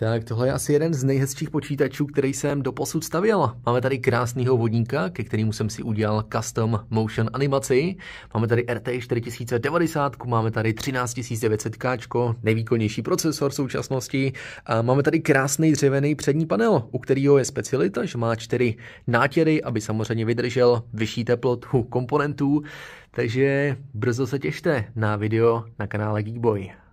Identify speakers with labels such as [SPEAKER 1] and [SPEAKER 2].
[SPEAKER 1] Tak tohle je asi jeden z nejhezčích počítačů, který jsem do posud stavěl. Máme tady krásného vodníka, ke kterému jsem si udělal custom motion animaci. Máme tady RT 4090, máme tady 13900K, nejvýkonnější procesor v současnosti. A máme tady krásný dřevěný přední panel, u kterého je specialita, že má čtyři nátěry, aby samozřejmě vydržel vyšší teplotu komponentů. Takže brzo se těšte na video na kanále Geekboy.